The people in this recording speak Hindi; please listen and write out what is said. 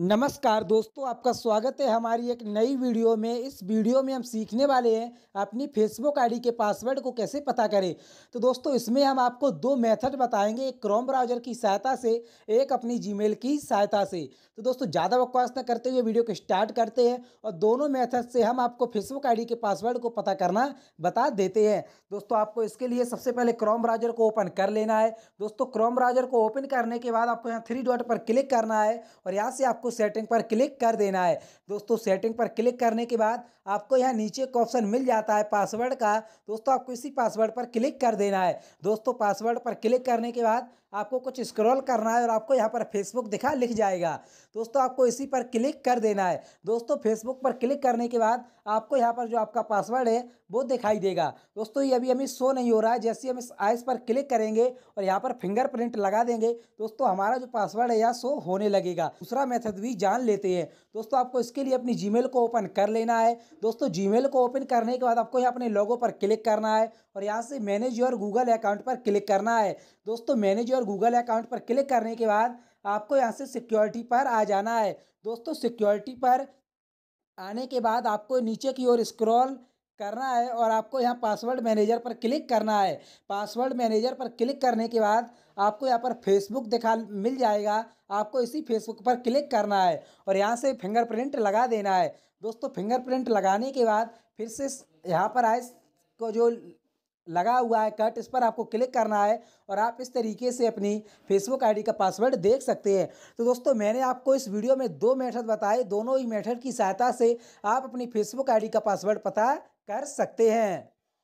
नमस्कार दोस्तों आपका स्वागत है हमारी एक नई वीडियो में इस वीडियो में हम सीखने वाले हैं अपनी फेसबुक आईडी के पासवर्ड को कैसे पता करें तो दोस्तों इसमें हम आपको दो मेथड बताएंगे एक क्रोम ब्राउजर की सहायता से एक अपनी जीमेल की सहायता से तो दोस्तों ज़्यादा बकवास न करते हुए वीडियो को स्टार्ट करते हैं और दोनों मैथड से हम आपको फेसबुक आई के पासवर्ड को पता करना बता देते हैं दोस्तों आपको इसके लिए सबसे पहले क्रोम ब्राउजर को ओपन कर लेना है दोस्तों क्रोम ब्राउजर को ओपन करने के बाद आपको यहाँ थ्री डॉट पर क्लिक करना है और यहाँ से आपको आपको सेटिंग पर क्लिक कर देना है दोस्तों सेटिंग पर क्लिक करने के बाद आपको यहाँ नीचे एक ऑप्शन मिल जाता है पासवर्ड का दोस्तों आपको इसी पासवर्ड पर क्लिक कर देना है दोस्तों पासवर्ड पर क्लिक करने के बाद आपको कुछ स्क्रॉल करना है और आपको यहाँ पर फेसबुक दिखा लिख जाएगा दोस्तों आपको इसी पर क्लिक कर देना है दोस्तों फेसबुक पर क्लिक करने के बाद आपको यहाँ पर जो आपका पासवर्ड है वो दिखाई देगा दोस्तों ये अभी हमें शो नहीं हो रहा है जैसे हम इस आइस पर क्लिक करेंगे और यहाँ पर फिंगरप्रिंट लगा देंगे दोस्तों हमारा जो पासवर्ड है यहाँ शो होने लगेगा दूसरा मेथड भी जान लेते हैं दोस्तों आपको इसके लिए अपनी जीमेल को ओपन कर लेना है दोस्तों जीमेल को ओपन करने के बाद आपको यहाँ अपने लोगों पर क्लिक करना है और यहाँ से मैनेज योर गूगल अकाउंट पर क्लिक करना है दोस्तों मैनेज योर गूगल अकाउंट पर क्लिक करने के बाद आपको यहाँ से सिक्योरिटी पर आ जाना है दोस्तों सिक्योरिटी पर आने के बाद आपको नीचे की ओर स्क्रॉल करना है और आपको यहाँ पासवर्ड मैनेजर पर क्लिक करना है पासवर्ड मैनेजर पर क्लिक करने के बाद आपको यहाँ पर फेसबुक दिखा मिल जाएगा आपको इसी फेसबुक पर क्लिक करना है और यहाँ से फिंगरप्रिंट लगा देना है दोस्तों फिंगरप्रिंट लगाने के बाद फिर से यहाँ पर आए को जो लगा हुआ है कट इस पर आपको क्लिक करना है और आप इस तरीके से अपनी फेसबुक आईडी का पासवर्ड देख सकते हैं तो दोस्तों मैंने आपको इस वीडियो में दो मेथड बताए दोनों ही मेथड की सहायता से आप अपनी फेसबुक आईडी का पासवर्ड पता कर सकते हैं